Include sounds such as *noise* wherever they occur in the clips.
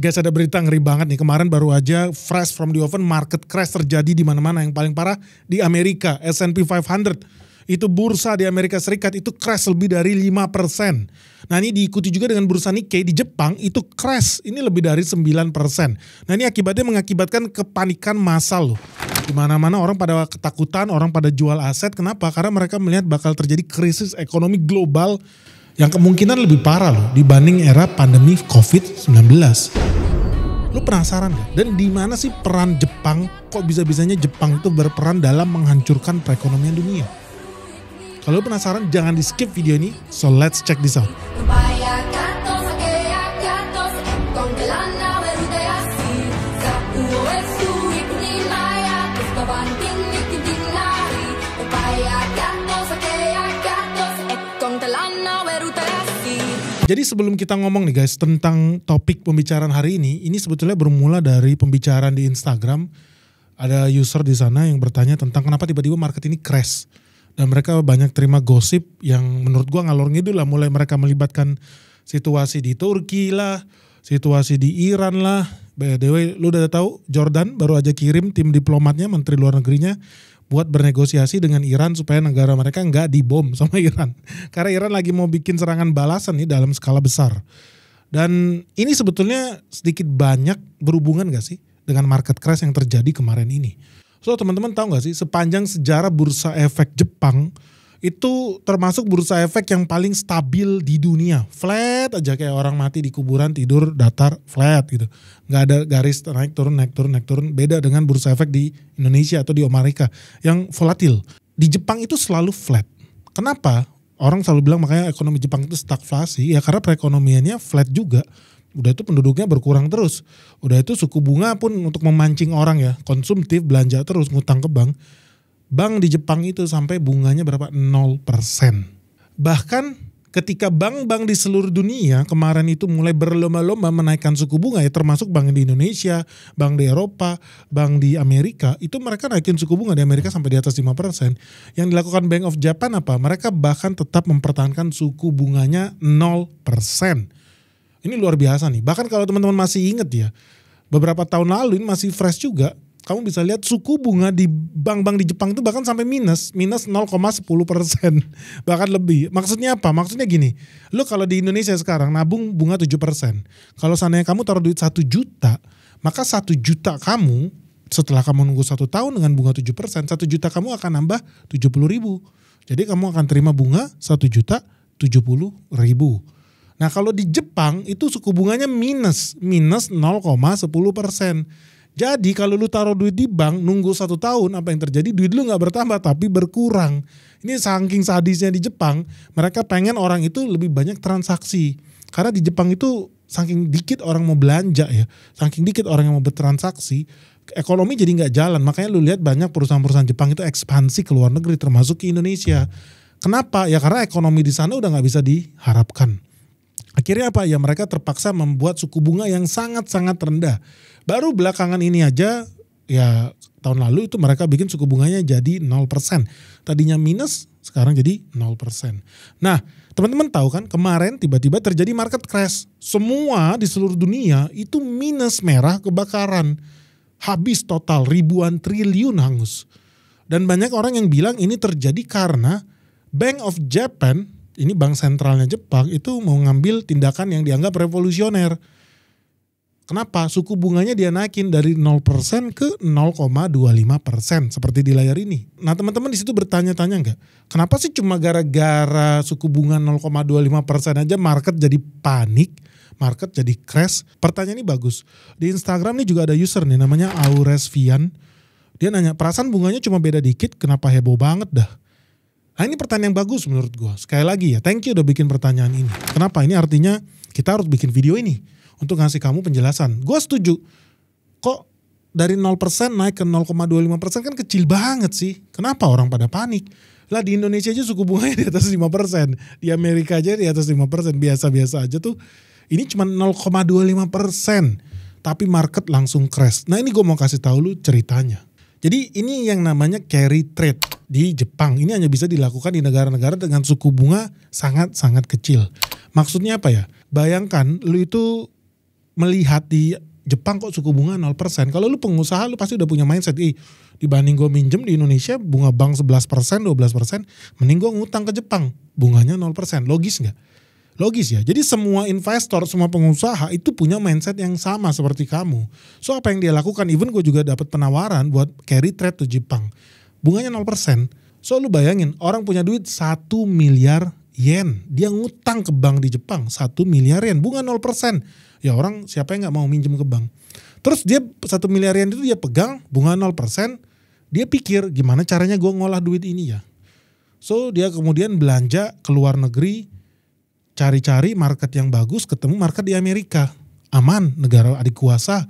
Guys ada berita ngeri banget nih. Kemarin baru aja fresh from the oven market crash terjadi di mana-mana. Yang paling parah di Amerika S&P 500 itu bursa di Amerika Serikat itu crash lebih dari 5%. Nah ini diikuti juga dengan bursa Nikkei di Jepang itu crash ini lebih dari 9%. Nah ini akibatnya mengakibatkan kepanikan massal loh. Di mana orang pada ketakutan, orang pada jual aset. Kenapa? Karena mereka melihat bakal terjadi krisis ekonomi global yang kemungkinan lebih parah loh dibanding era pandemi COVID-19. Lu penasaran gak? Dan di mana sih peran Jepang? Kok bisa-bisanya Jepang itu berperan dalam menghancurkan perekonomian dunia? Kalau penasaran jangan di skip video ini, so let's check this out. Jadi sebelum kita ngomong nih guys tentang topik pembicaraan hari ini, ini sebetulnya bermula dari pembicaraan di Instagram. Ada user di sana yang bertanya tentang kenapa tiba-tiba market ini crash. Dan mereka banyak terima gosip yang menurut gua ngalor ngidul lah. Mulai mereka melibatkan situasi di Turki lah, situasi di Iran lah. By the way, lu udah tahu Jordan baru aja kirim tim diplomatnya, menteri luar negerinya buat bernegosiasi dengan Iran supaya negara mereka nggak dibom *laughs* sama Iran. Karena Iran lagi mau bikin serangan balasan nih dalam skala besar. Dan ini sebetulnya sedikit banyak berhubungan gak sih dengan market crash yang terjadi kemarin ini. So teman-teman tahu gak sih sepanjang sejarah bursa efek Jepang itu termasuk bursa efek yang paling stabil di dunia. Flat aja kayak orang mati di kuburan tidur datar flat gitu. Nggak ada garis naik turun naik turun naik turun. Beda dengan bursa efek di Indonesia atau di Amerika yang volatil. Di Jepang itu selalu flat. Kenapa? Orang selalu bilang makanya ekonomi Jepang itu stagflasi ya karena perekonomiannya flat juga udah itu penduduknya berkurang terus udah itu suku bunga pun untuk memancing orang ya konsumtif belanja terus ngutang ke bank bank di Jepang itu sampai bunganya berapa? 0%. Bahkan ketika bank-bank di seluruh dunia kemarin itu mulai berlomba-lomba menaikkan suku bunga ya termasuk bank di Indonesia, bank di Eropa, bank di Amerika, itu mereka naikin suku bunga di Amerika sampai di atas 5%. Yang dilakukan Bank of Japan apa? Mereka bahkan tetap mempertahankan suku bunganya 0%. Ini luar biasa nih. Bahkan kalau teman-teman masih inget ya, beberapa tahun lalu ini masih fresh juga, kamu bisa lihat suku bunga di bank-bank di Jepang itu bahkan sampai minus minus 0,10 persen *laughs* bahkan lebih maksudnya apa maksudnya gini lo kalau di Indonesia sekarang nabung bunga 7 persen kalau seandainya kamu taruh duit satu juta maka satu juta kamu setelah kamu nunggu satu tahun dengan bunga 7 persen satu juta kamu akan nambah 70 ribu jadi kamu akan terima bunga satu juta 70 ribu nah kalau di Jepang itu suku bunganya minus minus 0,10 persen jadi kalau lu taruh duit di bank, nunggu satu tahun apa yang terjadi duit lu nggak bertambah tapi berkurang. Ini saking sadisnya di Jepang, mereka pengen orang itu lebih banyak transaksi. Karena di Jepang itu saking dikit orang mau belanja ya, saking dikit orang yang mau bertransaksi, ekonomi jadi nggak jalan. Makanya lu lihat banyak perusahaan-perusahaan Jepang itu ekspansi ke luar negeri termasuk ke Indonesia. Kenapa? Ya karena ekonomi di sana udah nggak bisa diharapkan. Akhirnya apa? Ya mereka terpaksa membuat suku bunga yang sangat-sangat rendah Baru belakangan ini aja ya tahun lalu itu mereka bikin suku bunganya jadi 0%. Tadinya minus, sekarang jadi 0%. Nah, teman-teman tahu kan kemarin tiba-tiba terjadi market crash. Semua di seluruh dunia itu minus merah kebakaran. Habis total ribuan triliun hangus. Dan banyak orang yang bilang ini terjadi karena Bank of Japan, ini bank sentralnya Jepang, itu mau ngambil tindakan yang dianggap revolusioner Kenapa? Suku bunganya dia naikin dari 0% ke 0,25% seperti di layar ini. Nah teman-teman di situ bertanya-tanya nggak? Kenapa sih cuma gara-gara suku bunga 0,25% aja market jadi panik? Market jadi crash? Pertanyaan ini bagus. Di Instagram ini juga ada user nih namanya Auresvian. Dia nanya, perasaan bunganya cuma beda dikit kenapa heboh banget dah? Nah ini pertanyaan yang bagus menurut gue. Sekali lagi ya, thank you udah bikin pertanyaan ini. Kenapa? Ini artinya kita harus bikin video ini untuk ngasih kamu penjelasan. Gue setuju. Kok dari 0% naik ke 0,25% kan kecil banget sih. Kenapa orang pada panik? Lah di Indonesia aja suku bunganya di atas 5%. Di Amerika aja di atas 5%. Biasa-biasa aja tuh. Ini cuma 0,25%. Tapi market langsung crash. Nah ini gue mau kasih tahu lu ceritanya. Jadi ini yang namanya carry trade di Jepang. Ini hanya bisa dilakukan di negara-negara dengan suku bunga sangat-sangat kecil. Maksudnya apa ya? Bayangkan lu itu melihat di Jepang kok suku bunga 0%. Kalau lu pengusaha lu pasti udah punya mindset, ih dibanding gue minjem di Indonesia bunga bank 11%, 12%, mending gue ngutang ke Jepang, bunganya 0%. Logis nggak? Logis ya. Jadi semua investor, semua pengusaha itu punya mindset yang sama seperti kamu. So apa yang dia lakukan, even gue juga dapat penawaran buat carry trade ke Jepang. Bunganya 0%. So lu bayangin, orang punya duit 1 miliar yen. Dia ngutang ke bank di Jepang 1 miliar yen, bunga 0% ya orang siapa yang nggak mau minjem ke bank terus dia satu miliarian itu dia pegang bunga 0% dia pikir gimana caranya gue ngolah duit ini ya so dia kemudian belanja ke luar negeri cari-cari market yang bagus ketemu market di Amerika aman negara adik kuasa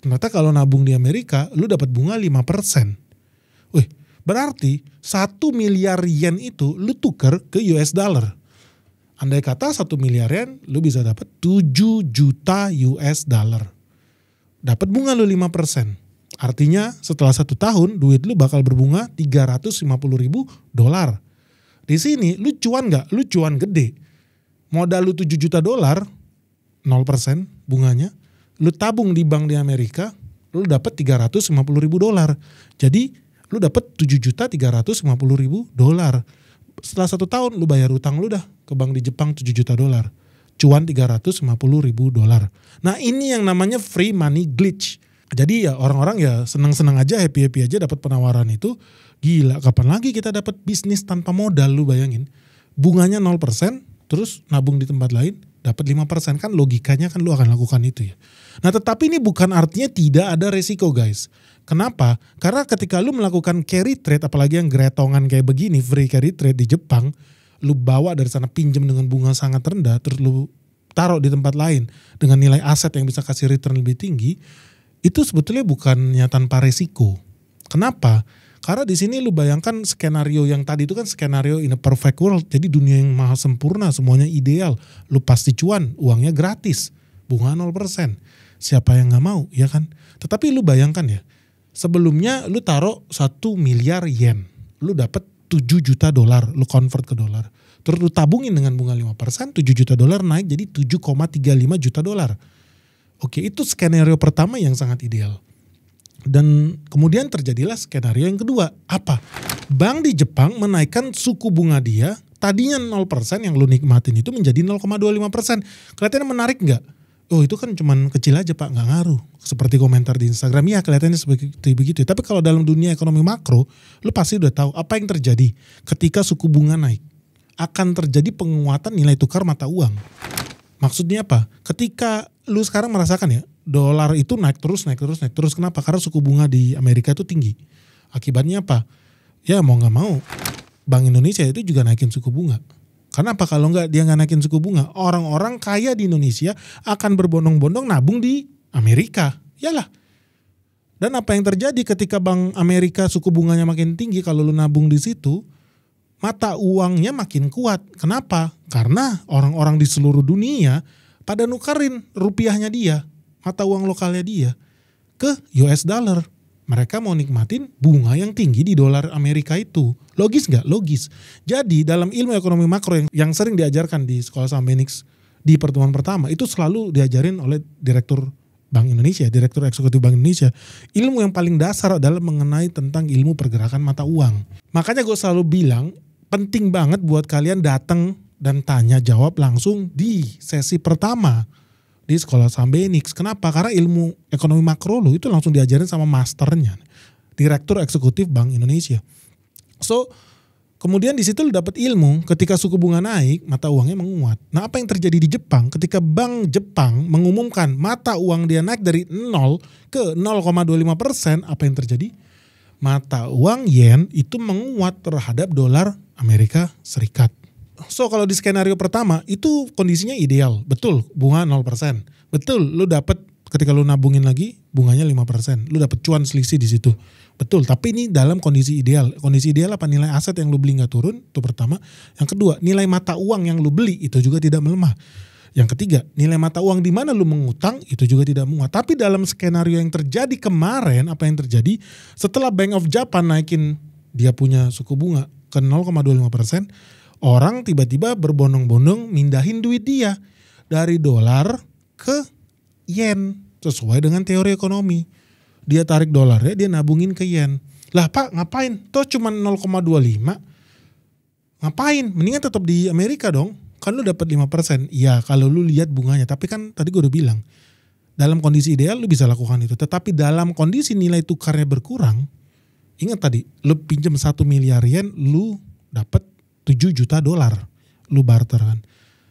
ternyata kalau nabung di Amerika lu dapat bunga 5% wih berarti satu miliar yen itu lu tuker ke US dollar Andai kata satu miliar yen, lu bisa dapat 7 juta US dollar. Dapat bunga lu 5 persen. Artinya setelah satu tahun, duit lu bakal berbunga 350 ribu dolar. Di sini lu cuan gak? Lu cuan gede. Modal lu 7 juta dolar, 0 persen bunganya. Lu tabung di bank di Amerika, lu dapat 350 ribu dolar. Jadi lu dapat 7 juta 350 ribu dolar setelah satu tahun lu bayar utang lu dah ke bank di Jepang 7 juta dolar. Cuan 350 ribu dolar. Nah ini yang namanya free money glitch. Jadi ya orang-orang ya seneng seneng aja, happy-happy aja dapat penawaran itu. Gila, kapan lagi kita dapat bisnis tanpa modal lu bayangin. Bunganya 0%, terus nabung di tempat lain dapat 5% kan logikanya kan lu akan lakukan itu ya. Nah, tetapi ini bukan artinya tidak ada resiko, guys. Kenapa? Karena ketika lu melakukan carry trade, apalagi yang geretongan kayak begini, free carry trade di Jepang, lu bawa dari sana pinjam dengan bunga sangat rendah, terus lu taruh di tempat lain dengan nilai aset yang bisa kasih return lebih tinggi, itu sebetulnya bukannya tanpa resiko. Kenapa? Karena di sini lu bayangkan skenario yang tadi itu kan skenario in a perfect world. Jadi dunia yang maha sempurna, semuanya ideal. Lu pasti cuan, uangnya gratis. Bunga 0%. Siapa yang gak mau, ya kan? Tetapi lu bayangkan ya, sebelumnya lu taruh satu miliar yen lu dapat 7 juta dolar lu convert ke dolar terus lu tabungin dengan bunga 5% 7 juta dolar naik jadi 7,35 juta dolar oke itu skenario pertama yang sangat ideal dan kemudian terjadilah skenario yang kedua apa bank di Jepang menaikkan suku bunga dia tadinya 0% yang lu nikmatin itu menjadi 0,25%. Kelihatannya menarik nggak? oh itu kan cuman kecil aja pak nggak ngaruh seperti komentar di Instagram iya, ya kelihatannya seperti begitu tapi kalau dalam dunia ekonomi makro lu pasti udah tahu apa yang terjadi ketika suku bunga naik akan terjadi penguatan nilai tukar mata uang maksudnya apa ketika lu sekarang merasakan ya dolar itu naik terus naik terus naik terus kenapa karena suku bunga di Amerika itu tinggi akibatnya apa ya mau nggak mau Bank Indonesia itu juga naikin suku bunga karena apa kalau nggak dia nggak naikin suku bunga, orang-orang kaya di Indonesia akan berbondong-bondong nabung di Amerika. Yalah. Dan apa yang terjadi ketika Bank Amerika suku bunganya makin tinggi kalau lu nabung di situ, mata uangnya makin kuat. Kenapa? Karena orang-orang di seluruh dunia pada nukarin rupiahnya dia, mata uang lokalnya dia ke US dollar mereka mau nikmatin bunga yang tinggi di dolar Amerika itu. Logis nggak? Logis. Jadi dalam ilmu ekonomi makro yang, yang sering diajarkan di sekolah Samenix di pertemuan pertama itu selalu diajarin oleh direktur Bank Indonesia, direktur eksekutif Bank Indonesia. Ilmu yang paling dasar adalah mengenai tentang ilmu pergerakan mata uang. Makanya gue selalu bilang penting banget buat kalian datang dan tanya jawab langsung di sesi pertama di sekolah Sambenix. Kenapa? Karena ilmu ekonomi makro lo itu langsung diajarin sama masternya, direktur eksekutif Bank Indonesia. So, kemudian di situ lo dapat ilmu, ketika suku bunga naik, mata uangnya menguat. Nah, apa yang terjadi di Jepang ketika Bank Jepang mengumumkan mata uang dia naik dari 0 ke 0,25 persen, apa yang terjadi? Mata uang yen itu menguat terhadap dolar Amerika Serikat. So kalau di skenario pertama itu kondisinya ideal, betul bunga 0%. Betul lu dapat ketika lu nabungin lagi bunganya 5%. Lu dapat cuan selisih di situ. Betul, tapi ini dalam kondisi ideal. Kondisi ideal apa nilai aset yang lu beli nggak turun itu pertama. Yang kedua, nilai mata uang yang lu beli itu juga tidak melemah. Yang ketiga, nilai mata uang di mana lu mengutang itu juga tidak menguat. Tapi dalam skenario yang terjadi kemarin, apa yang terjadi setelah Bank of Japan naikin dia punya suku bunga ke 0,25 persen, orang tiba-tiba berbondong-bondong mindahin duit dia dari dolar ke yen sesuai dengan teori ekonomi. Dia tarik dolarnya, dia nabungin ke yen. Lah pak ngapain? Toh cuma 0,25. Ngapain? Mendingan tetap di Amerika dong. Kan lu dapat 5%. Iya kalau lu lihat bunganya. Tapi kan tadi gue udah bilang. Dalam kondisi ideal lu bisa lakukan itu. Tetapi dalam kondisi nilai tukarnya berkurang. Ingat tadi, lu pinjam satu miliar yen, lu dapat 7 juta dolar lu barter kan.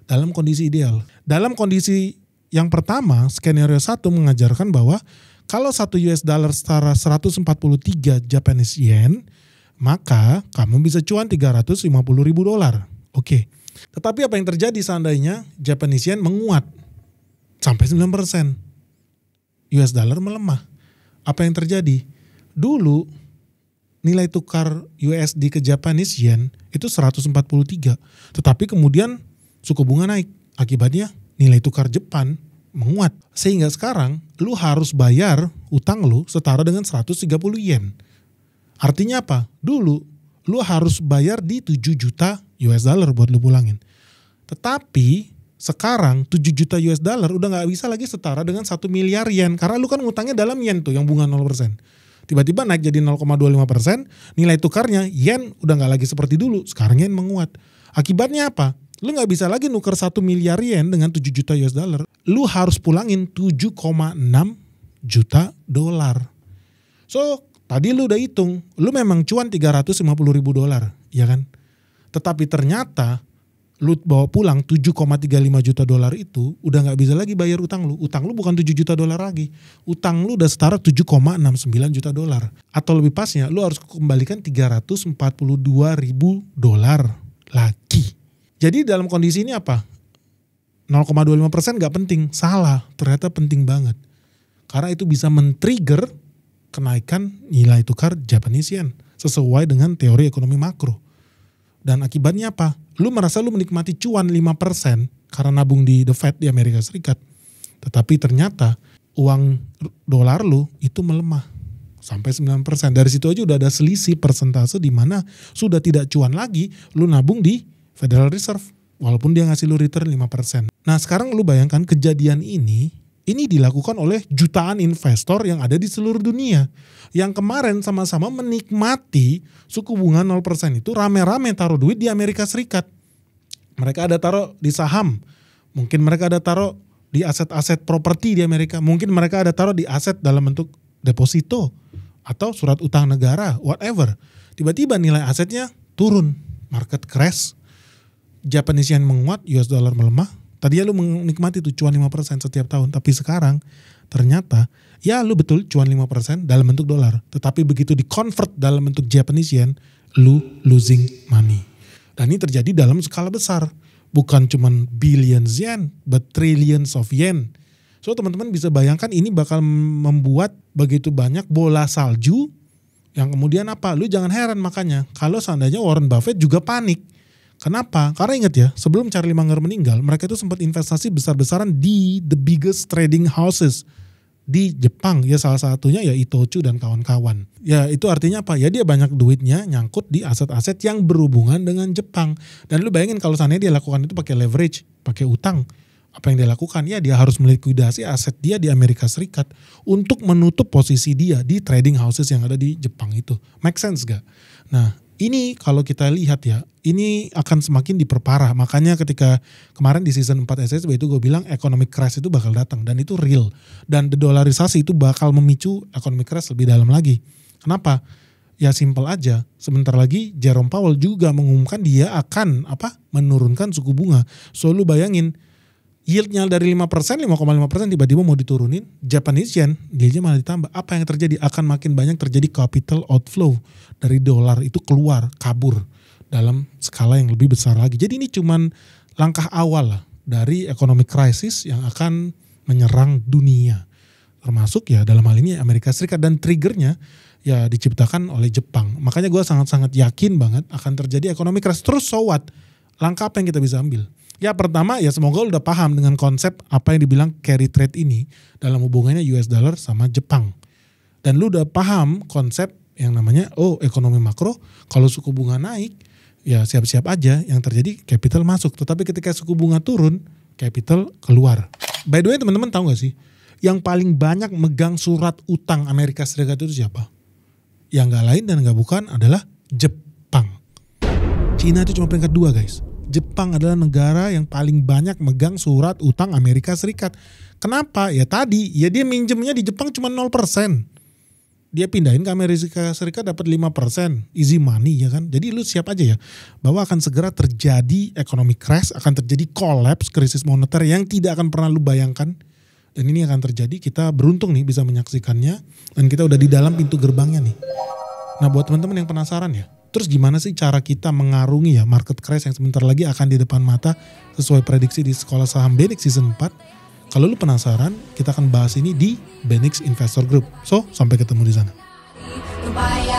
Dalam kondisi ideal. Dalam kondisi yang pertama, skenario satu mengajarkan bahwa kalau satu US dollar setara 143 Japanese yen, maka kamu bisa cuan 350 ribu dolar. Oke. Tetapi apa yang terjadi seandainya Japanese yen menguat sampai 9 persen. US dollar melemah. Apa yang terjadi? Dulu nilai tukar USD ke Japanese yen itu 143. Tetapi kemudian suku bunga naik. Akibatnya nilai tukar Jepang menguat. Sehingga sekarang lu harus bayar utang lu setara dengan 130 yen. Artinya apa? Dulu lu harus bayar di 7 juta US dollar buat lu pulangin. Tetapi sekarang 7 juta US dollar udah nggak bisa lagi setara dengan 1 miliar yen karena lu kan ngutangnya dalam yen tuh yang bunga 0% tiba-tiba naik jadi 0,25 persen, nilai tukarnya yen udah nggak lagi seperti dulu, sekarang yen menguat. Akibatnya apa? Lu nggak bisa lagi nuker 1 miliar yen dengan 7 juta US dollar. Lu harus pulangin 7,6 juta dolar. So, tadi lu udah hitung, lu memang cuan 350 ribu dolar, ya kan? Tetapi ternyata lu bawa pulang 7,35 juta dolar itu udah nggak bisa lagi bayar utang lu. Utang lu bukan 7 juta dolar lagi. Utang lu udah setara 7,69 juta dolar. Atau lebih pasnya lu harus kembalikan 342 ribu dolar lagi. Jadi dalam kondisi ini apa? 0,25 persen nggak penting. Salah. Ternyata penting banget. Karena itu bisa men-trigger kenaikan nilai tukar Japanese yen sesuai dengan teori ekonomi makro. Dan akibatnya apa? Lu merasa lu menikmati cuan 5% karena nabung di The Fed di Amerika Serikat. Tetapi ternyata uang dolar lu itu melemah sampai 9%. Dari situ aja udah ada selisih persentase di mana sudah tidak cuan lagi lu nabung di Federal Reserve walaupun dia ngasih lu return 5%. Nah, sekarang lu bayangkan kejadian ini ini dilakukan oleh jutaan investor yang ada di seluruh dunia. Yang kemarin sama-sama menikmati suku bunga 0% itu rame-rame taruh duit di Amerika Serikat. Mereka ada taruh di saham. Mungkin mereka ada taruh di aset-aset properti di Amerika. Mungkin mereka ada taruh di aset dalam bentuk deposito atau surat utang negara, whatever. Tiba-tiba nilai asetnya turun, market crash, Japanese yen menguat, US dollar melemah, Tadinya lu menikmati tuh cuan 5% setiap tahun, tapi sekarang ternyata ya lu betul cuan 5% dalam bentuk dolar, tetapi begitu di dikonvert dalam bentuk Japanese yen, lu losing money. Dan ini terjadi dalam skala besar, bukan cuman billions yen, but trillions of yen. So teman-teman bisa bayangkan ini bakal membuat begitu banyak bola salju yang kemudian apa? Lu jangan heran makanya kalau seandainya Warren Buffett juga panik Kenapa? Karena ingat ya, sebelum Charlie Munger meninggal, mereka itu sempat investasi besar-besaran di the biggest trading houses di Jepang. Ya salah satunya ya Itochu dan kawan-kawan. Ya itu artinya apa? Ya dia banyak duitnya nyangkut di aset-aset yang berhubungan dengan Jepang. Dan lu bayangin kalau sana dia lakukan itu pakai leverage, pakai utang. Apa yang dia lakukan? Ya dia harus melikuidasi aset dia di Amerika Serikat untuk menutup posisi dia di trading houses yang ada di Jepang itu. Make sense gak? Nah ini kalau kita lihat ya, ini akan semakin diperparah. Makanya ketika kemarin di season 4 SSB itu gue bilang ekonomi crash itu bakal datang dan itu real. Dan dedolarisasi itu bakal memicu ekonomi crash lebih dalam lagi. Kenapa? Ya simple aja. Sebentar lagi Jerome Powell juga mengumumkan dia akan apa? menurunkan suku bunga. So lu bayangin yieldnya dari 5%, 5,5% tiba-tiba mau diturunin, Japanese yen, dia aja malah ditambah. Apa yang terjadi? Akan makin banyak terjadi capital outflow dari dolar itu keluar, kabur dalam skala yang lebih besar lagi. Jadi ini cuman langkah awal lah dari ekonomi krisis yang akan menyerang dunia. Termasuk ya dalam hal ini Amerika Serikat dan triggernya ya diciptakan oleh Jepang. Makanya gue sangat-sangat yakin banget akan terjadi ekonomi crisis. Terus so Langkah apa yang kita bisa ambil? Ya pertama ya semoga lu udah paham dengan konsep apa yang dibilang carry trade ini dalam hubungannya US dollar sama Jepang. Dan lu udah paham konsep yang namanya oh ekonomi makro kalau suku bunga naik ya siap-siap aja yang terjadi capital masuk. Tetapi ketika suku bunga turun capital keluar. By the way teman-teman tahu gak sih yang paling banyak megang surat utang Amerika Serikat itu siapa? Yang gak lain dan gak bukan adalah Jepang. Cina itu cuma peringkat dua guys. Jepang adalah negara yang paling banyak megang surat utang Amerika Serikat. Kenapa? Ya tadi, ya dia minjemnya di Jepang cuma 0%. Dia pindahin ke Amerika Serikat dapat 5%, easy money ya kan. Jadi lu siap aja ya bahwa akan segera terjadi ekonomi crash, akan terjadi collapse, krisis moneter yang tidak akan pernah lu bayangkan dan ini akan terjadi kita beruntung nih bisa menyaksikannya dan kita udah di dalam pintu gerbangnya nih nah buat teman-teman yang penasaran ya Terus gimana sih cara kita mengarungi ya market crash yang sebentar lagi akan di depan mata sesuai prediksi di Sekolah Saham Benix Season 4? Kalau lu penasaran, kita akan bahas ini di Benix Investor Group. So, sampai ketemu di sana. Goodbye.